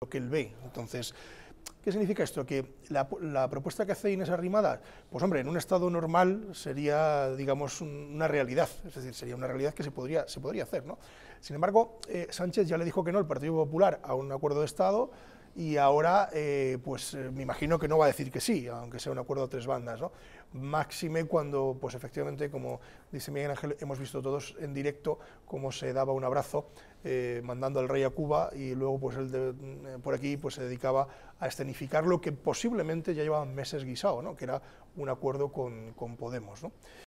lo que él ve. Entonces, ¿qué significa esto? Que la, propuesta que hace Inés Arrimada, pues hombre, en un estado normal sería, digamos, una realidad, es decir, sería una realidad que se podría, se podría hacer, ¿no? Sin embargo, eh, Sánchez ya le dijo que no El Partido Popular a un acuerdo de Estado, y ahora eh, pues eh, me imagino que no va a decir que sí, aunque sea un acuerdo a tres bandas, ¿no? Máxime cuando, pues efectivamente, como dice Miguel Ángel, hemos visto todos en directo cómo se daba un abrazo eh, mandando al rey a Cuba y luego pues él mm, por aquí pues se dedicaba a escenificar lo que posiblemente ya llevaban meses guisado, ¿no? Que era un acuerdo con, Podemos, ¿no?